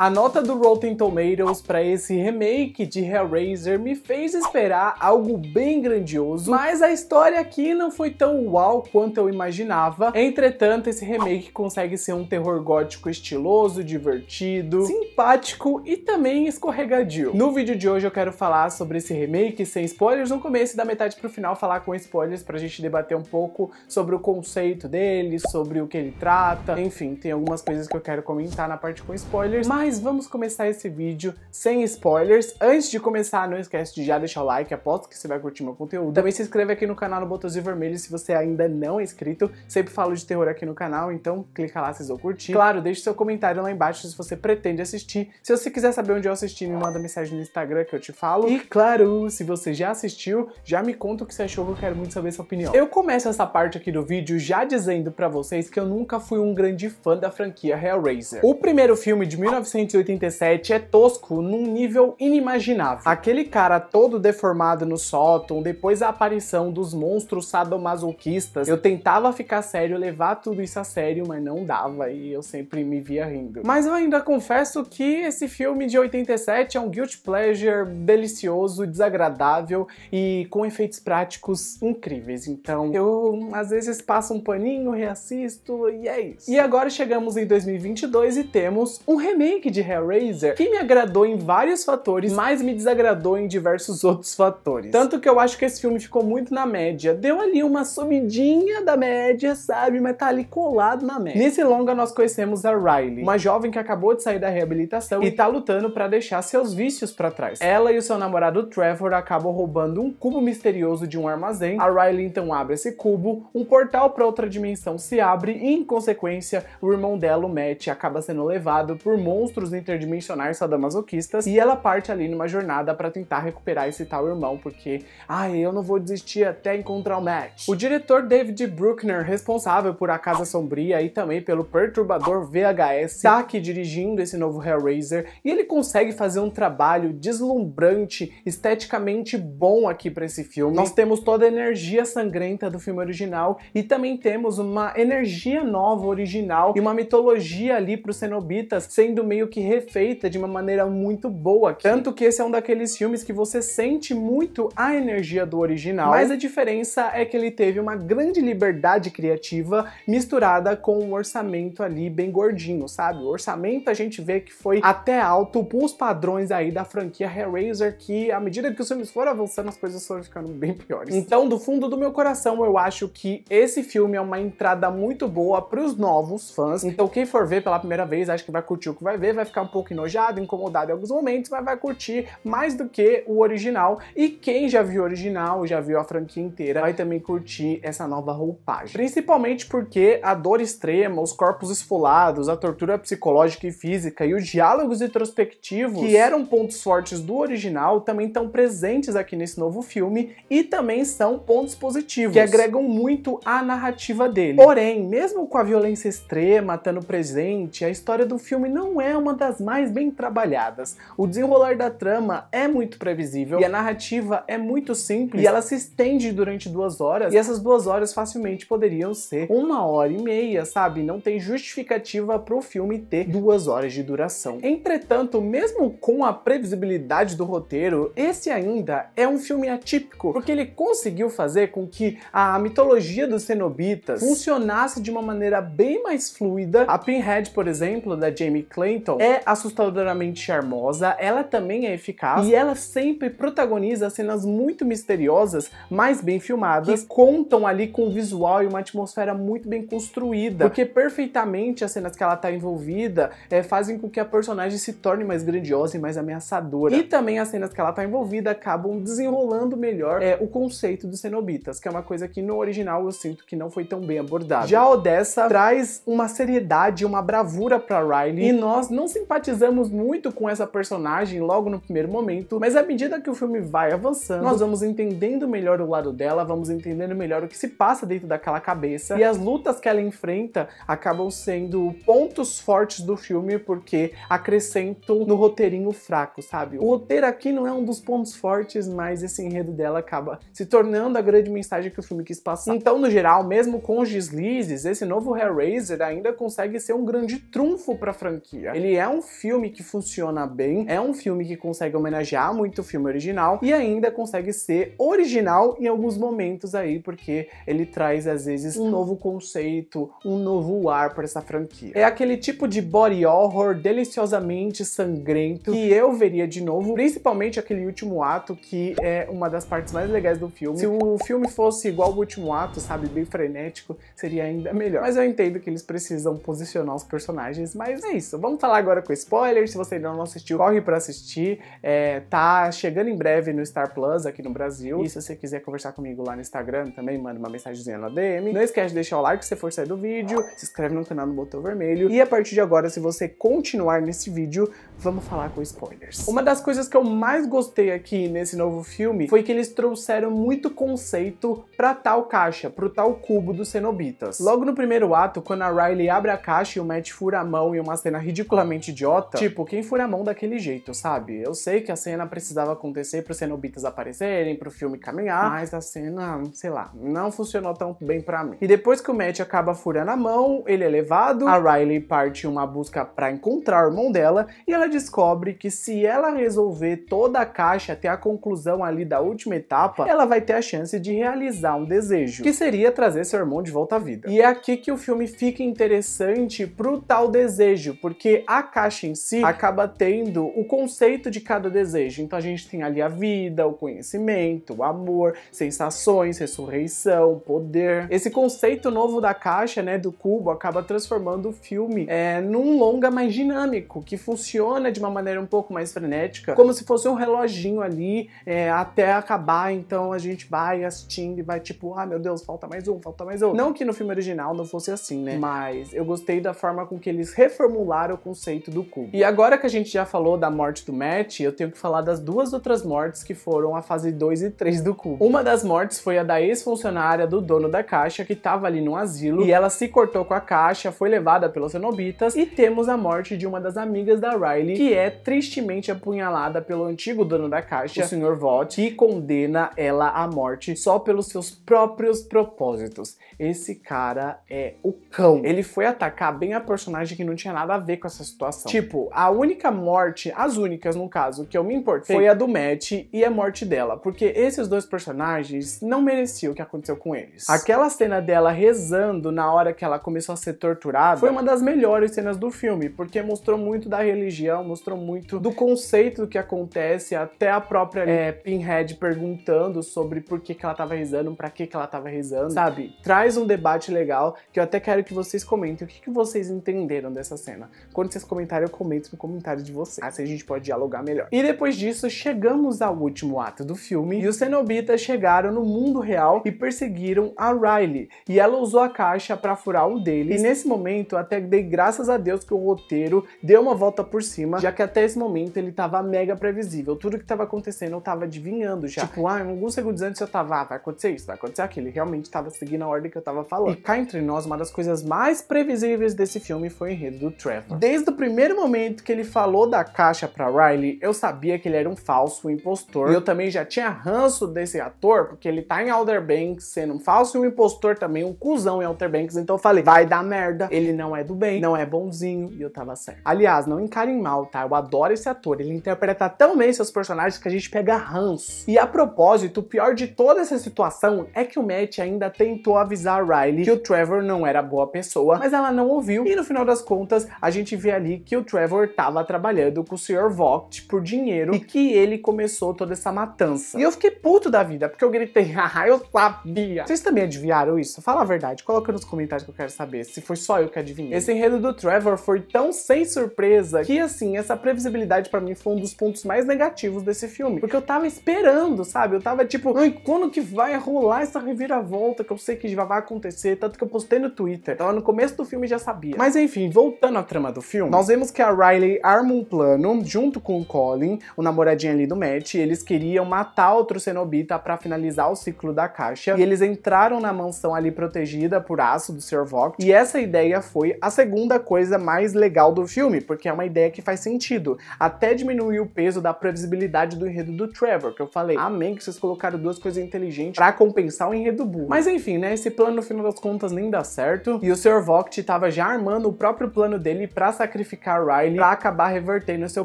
A nota do Rotten Tomatoes para esse remake de Hellraiser me fez esperar algo bem grandioso, mas a história aqui não foi tão uau quanto eu imaginava. Entretanto, esse remake consegue ser um terror gótico estiloso, divertido, simpático e também escorregadio. No vídeo de hoje eu quero falar sobre esse remake sem spoilers no começo e da metade pro final falar com spoilers pra gente debater um pouco sobre o conceito dele, sobre o que ele trata, enfim, tem algumas coisas que eu quero comentar na parte com spoilers, mas mas vamos começar esse vídeo sem spoilers. Antes de começar, não esquece de já deixar o like, aposto que você vai curtir meu conteúdo. Também tá. se inscreve aqui no canal no botãozinho vermelho se você ainda não é inscrito. Sempre falo de terror aqui no canal, então clica lá se vocês vão curtir. Claro, deixe seu comentário lá embaixo se você pretende assistir. Se você quiser saber onde eu assisti, me manda mensagem no Instagram que eu te falo. E claro, se você já assistiu, já me conta o que você achou, que eu quero muito saber sua opinião. Eu começo essa parte aqui do vídeo já dizendo pra vocês que eu nunca fui um grande fã da franquia Hellraiser. O primeiro filme de 1900 1987 é tosco num nível inimaginável. Aquele cara todo deformado no sótão, depois a aparição dos monstros sadomasoquistas, eu tentava ficar sério, levar tudo isso a sério, mas não dava e eu sempre me via rindo. Mas eu ainda confesso que esse filme de 87 é um guilty pleasure delicioso, desagradável e com efeitos práticos incríveis. Então eu às vezes passo um paninho, reassisto e é isso. E agora chegamos em 2022 e temos um remake remake de Hellraiser que me agradou em vários fatores, mas me desagradou em diversos outros fatores. Tanto que eu acho que esse filme ficou muito na média. Deu ali uma subidinha da média, sabe? Mas tá ali colado na média. Nesse longa nós conhecemos a Riley, uma jovem que acabou de sair da reabilitação e tá lutando para deixar seus vícios para trás. Ela e o seu namorado Trevor acabam roubando um cubo misterioso de um armazém. A Riley então abre esse cubo, um portal para outra dimensão se abre e em consequência o irmão dela, o Matt, acaba sendo levado por monstros monstros interdimensionais sadomasoquistas e ela parte ali numa jornada para tentar recuperar esse tal irmão, porque, ai, eu não vou desistir até encontrar o match O diretor David Bruckner, responsável por A Casa Sombria e também pelo perturbador VHS, está aqui dirigindo esse novo Hellraiser e ele consegue fazer um trabalho deslumbrante, esteticamente bom aqui para esse filme. Nós temos toda a energia sangrenta do filme original e também temos uma energia nova original e uma mitologia ali para os cenobitas sendo meio meio que refeita de uma maneira muito boa. Aqui. Tanto que esse é um daqueles filmes que você sente muito a energia do original, mas a diferença é que ele teve uma grande liberdade criativa misturada com um orçamento ali bem gordinho, sabe? O orçamento a gente vê que foi até alto os padrões aí da franquia Hellraiser, que à medida que os filmes foram avançando, as coisas foram ficando bem piores. Então, do fundo do meu coração, eu acho que esse filme é uma entrada muito boa para os novos fãs. Então, quem for ver pela primeira vez, acho que vai curtir o que vai ver, vai ficar um pouco enojado, incomodado em alguns momentos, mas vai curtir mais do que o original. E quem já viu o original, já viu a franquia inteira, vai também curtir essa nova roupagem. Principalmente porque a dor extrema, os corpos esfolados, a tortura psicológica e física e os diálogos introspectivos, que eram pontos fortes do original, também estão presentes aqui nesse novo filme e também são pontos positivos, que agregam muito à narrativa dele. Porém, mesmo com a violência extrema estando presente, a história do filme não é uma das mais bem trabalhadas. O desenrolar da trama é muito previsível e a narrativa é muito simples e ela se estende durante duas horas e essas duas horas facilmente poderiam ser uma hora e meia, sabe? Não tem justificativa para o filme ter duas horas de duração. Entretanto, mesmo com a previsibilidade do roteiro, esse ainda é um filme atípico, porque ele conseguiu fazer com que a mitologia dos cenobitas funcionasse de uma maneira bem mais fluida. A Pinhead, por exemplo, da Jamie Clayton, então, é assustadoramente charmosa, ela também é eficaz e ela sempre protagoniza cenas muito misteriosas, mas bem filmadas, que contam ali com um visual e uma atmosfera muito bem construída, porque perfeitamente as cenas que ela está envolvida é, fazem com que a personagem se torne mais grandiosa e mais ameaçadora. E também as cenas que ela está envolvida acabam desenrolando melhor é, o conceito dos cenobitas, que é uma coisa que no original eu sinto que não foi tão bem abordada. Já Odessa traz uma seriedade, uma bravura para Riley e nós não não simpatizamos muito com essa personagem logo no primeiro momento, mas à medida que o filme vai avançando, nós vamos entendendo melhor o lado dela, vamos entendendo melhor o que se passa dentro daquela cabeça e as lutas que ela enfrenta acabam sendo pontos fortes do filme porque acrescentam no roteirinho fraco, sabe? O roteiro aqui não é um dos pontos fortes, mas esse enredo dela acaba se tornando a grande mensagem que o filme quis passar. Então, no geral, mesmo com os deslizes, esse novo Hellraiser ainda consegue ser um grande trunfo para a franquia. Ele ele é um filme que funciona bem, é um filme que consegue homenagear muito o filme original e ainda consegue ser original em alguns momentos aí, porque ele traz às vezes um novo conceito, um novo ar para essa franquia. É aquele tipo de body horror deliciosamente sangrento que eu veria de novo, principalmente aquele último ato que é uma das partes mais legais do filme. Se o filme fosse igual o último ato, sabe, bem frenético, seria ainda melhor. Mas eu entendo que eles precisam posicionar os personagens, mas é isso. Vamos falar falar agora com spoiler, se você ainda não assistiu, corre para assistir. É, tá chegando em breve no Star Plus aqui no Brasil. E se você quiser conversar comigo lá no Instagram, também manda uma mensagenzinha na DM. Não esquece de deixar o like se for sair do vídeo, se inscreve no canal no Botão Vermelho. E a partir de agora, se você continuar nesse vídeo, vamos falar com spoilers. Uma das coisas que eu mais gostei aqui nesse novo filme foi que eles trouxeram muito conceito para tal caixa, pro tal cubo dos cenobitas. Logo no primeiro ato, quando a Riley abre a caixa e o Matt fura a mão e uma cena ridícula ridiculamente idiota, tipo, quem foi a mão daquele jeito, sabe? Eu sei que a cena precisava acontecer pros cenobitas aparecerem, pro filme caminhar, mas a cena, sei lá, não funcionou tão bem pra mim. E depois que o Matt acaba furando a mão, ele é levado, a Riley parte uma busca para encontrar o irmão dela e ela descobre que se ela resolver toda a caixa até a conclusão ali da última etapa, ela vai ter a chance de realizar um desejo, que seria trazer seu irmão de volta à vida. E é aqui que o filme fica interessante pro tal desejo, porque a caixa em si acaba tendo o conceito de cada desejo. Então a gente tem ali a vida, o conhecimento, o amor, sensações, ressurreição, poder. Esse conceito novo da caixa, né, do cubo, acaba transformando o filme é, num longa mais dinâmico, que funciona de uma maneira um pouco mais frenética, como se fosse um reloginho ali é, até acabar. Então a gente vai assistindo e vai tipo, ah, meu Deus, falta mais um, falta mais um. Não que no filme original não fosse assim, né? Mas eu gostei da forma com que eles reformularam o conceito conceito do cubo. E agora que a gente já falou da morte do Matt, eu tenho que falar das duas outras mortes que foram a fase 2 e 3 do cubo. Uma das mortes foi a da ex-funcionária do dono da caixa, que estava ali no asilo, e ela se cortou com a caixa, foi levada pelos cenobitas, e temos a morte de uma das amigas da Riley, que é tristemente apunhalada pelo antigo dono da caixa, o Sr. Vought, que condena ela à morte só pelos seus próprios propósitos. Esse cara é o cão. Ele foi atacar bem a personagem que não tinha nada a ver com essa situação. Tipo, a única morte, as únicas no caso, que eu me importei foi a do Matt e a morte dela, porque esses dois personagens não mereciam o que aconteceu com eles. Aquela cena dela rezando na hora que ela começou a ser torturada foi uma das melhores cenas do filme, porque mostrou muito da religião, mostrou muito do conceito do que acontece, até a própria é, eh, Pinhead perguntando sobre por que, que ela tava rezando, para que, que ela tava rezando, sabe? Traz um debate legal que eu até quero que vocês comentem o que, que vocês entenderam dessa cena. Quando você vocês comentarem, eu comento no comentário de vocês. Assim a gente pode dialogar melhor. E depois disso, chegamos ao último ato do filme e os cenobitas chegaram no mundo real e perseguiram a Riley. E ela usou a caixa para furar um deles. E nesse momento, até dei graças a Deus que o roteiro deu uma volta por cima, já que até esse momento ele tava mega previsível. Tudo que tava acontecendo eu tava adivinhando já. Tipo, ah, alguns segundos antes eu tava, ah, vai acontecer isso, vai acontecer aquilo. Ele realmente tava seguindo a ordem que eu tava falando. E cá entre nós, uma das coisas mais previsíveis desse filme foi o enredo do Trevor. Desde o primeiro momento que ele falou da caixa para Riley, eu sabia que ele era um falso um impostor. E eu também já tinha ranço desse ator, porque ele tá em Alderbanks Banks sendo um falso e um impostor também, um cuzão em Alderbanks. Banks. Então eu falei, vai dar merda, ele não é do bem, não é bonzinho, e eu tava certo. Aliás, não encarem mal, tá? Eu adoro esse ator, ele interpreta tão bem seus personagens que a gente pega ranço. E a propósito, o pior de toda essa situação é que o Matt ainda tentou avisar a Riley que o Trevor não era boa pessoa, mas ela não ouviu, e no final das contas, a gente vê ali que o Trevor estava trabalhando com o Sr. Vogt por dinheiro e que ele começou toda essa matança. E eu fiquei puto da vida, porque eu gritei, Ah, eu sabia. Vocês também adivinharam isso? Fala a verdade, coloca nos comentários que eu quero saber, se foi só eu que adivinhei. Esse enredo do Trevor foi tão sem surpresa que, assim, essa previsibilidade para mim foi um dos pontos mais negativos desse filme. Porque eu tava esperando, sabe? Eu tava tipo, ai, quando que vai rolar essa reviravolta que eu sei que já vai acontecer? Tanto que eu postei no Twitter. Então no começo do filme já sabia. Mas enfim, voltando à trama do filme, filme. Nós vemos que a Riley arma um plano, junto com o Colin, o namoradinho ali do Matt, eles queriam matar outro cenobita para finalizar o ciclo da caixa, e eles entraram na mansão ali protegida por aço do Sr. Vox. e essa ideia foi a segunda coisa mais legal do filme, porque é uma ideia que faz sentido. Até diminuir o peso da previsibilidade do enredo do Trevor, que eu falei, amém que vocês colocaram duas coisas inteligentes para compensar o enredo burro. Mas enfim, né, esse plano no final das contas nem dá certo, e o Sr. Vox tava já armando o próprio plano dele pra sacar sacrificar Riley para acabar revertendo seu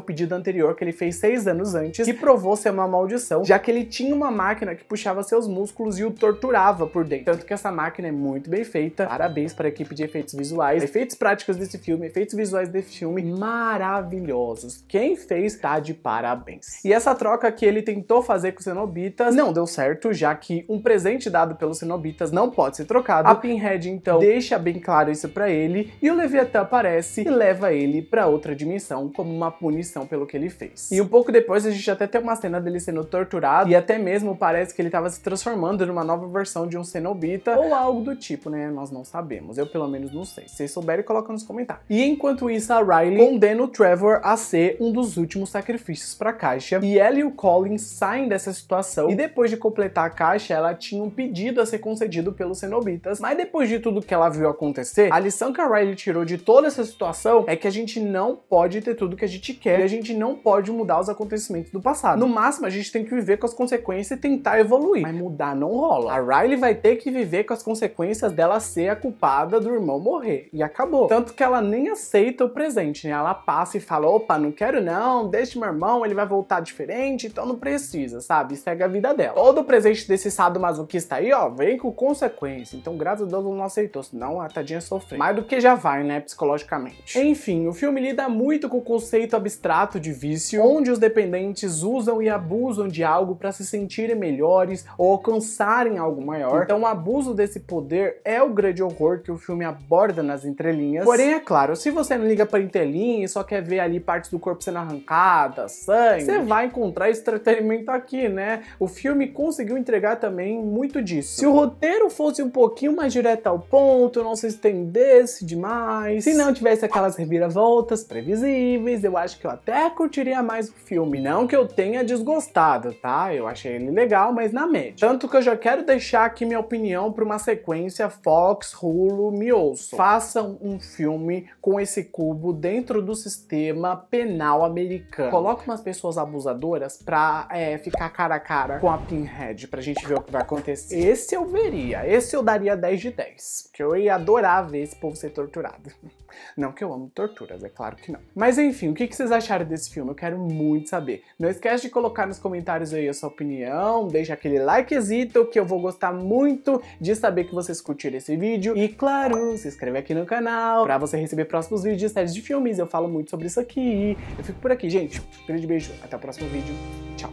pedido anterior que ele fez seis anos antes, que provou ser uma maldição, já que ele tinha uma máquina que puxava seus músculos e o torturava por dentro. Tanto que essa máquina é muito bem feita. Parabéns para a equipe de efeitos visuais, efeitos práticos desse filme, efeitos visuais desse filme maravilhosos. Quem fez tá de parabéns. E essa troca que ele tentou fazer com os Cenobitas não deu certo, já que um presente dado pelos Cenobitas não pode ser trocado. A Pinhead então deixa bem claro isso para ele e o Leviatã aparece e leva ele ele para outra dimensão como uma punição pelo que ele fez. E um pouco depois a gente até tem uma cena dele sendo torturado e até mesmo parece que ele estava se transformando numa nova versão de um cenobita ou algo do tipo, né? Nós não sabemos. Eu pelo menos não sei. Se vocês souberem, coloca nos comentários. E enquanto isso, a Riley condena o Trevor a ser um dos últimos sacrifícios para a caixa e ela e o Colin saem dessa situação e depois de completar a caixa, ela tinha um pedido a ser concedido pelos cenobitas, mas depois de tudo que ela viu acontecer, a lição que a Riley tirou de toda essa situação é que que a gente não pode ter tudo que a gente quer e a gente não pode mudar os acontecimentos do passado. No máximo, a gente tem que viver com as consequências e tentar evoluir. Mas mudar não rola. A Riley vai ter que viver com as consequências dela ser a culpada do irmão morrer. E acabou. Tanto que ela nem aceita o presente, né? Ela passa e fala: opa, não quero não, deixe meu irmão, ele vai voltar diferente, então não precisa, sabe? Segue a vida dela. Todo presente desse sado masoquista aí, ó, vem com consequência. Então, graças a Deus, não aceitou, senão a tadinha sofreu. Mais do que já vai, né? Psicologicamente. Enfim, o filme lida muito com o conceito abstrato de vício, onde os dependentes usam e abusam de algo para se sentirem melhores ou alcançarem algo maior. Então, o abuso desse poder é o grande horror que o filme aborda nas entrelinhas. Porém, é claro, se você não liga para entrelinha e só quer ver ali partes do corpo sendo arrancadas, sangue, você vai encontrar esse entretenimento aqui, né? O filme conseguiu entregar também muito disso. Se o roteiro fosse um pouquinho mais direto ao ponto, não se estendesse demais, se não tivesse aquelas reviravoltas reviravoltas previsíveis, eu acho que eu até curtiria mais o filme. Não que eu tenha desgostado, tá? Eu achei ele legal, mas na média. Tanto que eu já quero deixar aqui minha opinião para uma sequência Fox, Hulu, Miosso. Façam um filme com esse cubo dentro do sistema penal americano. Coloque umas pessoas abusadoras pra é, ficar cara a cara com a Pinhead, pra gente ver o que vai acontecer. Esse eu veria, esse eu daria 10 de 10, porque eu ia adorar ver esse povo ser torturado. Não que eu amo torturar é claro que não. Mas enfim, o que vocês acharam desse filme? Eu quero muito saber. Não esquece de colocar nos comentários aí a sua opinião, deixa aquele likezito que eu vou gostar muito de saber que vocês curtiram esse vídeo. E claro, se inscreve aqui no canal pra você receber próximos vídeos séries de filmes, eu falo muito sobre isso aqui. Eu fico por aqui, gente. Um grande beijo, até o próximo vídeo. Tchau!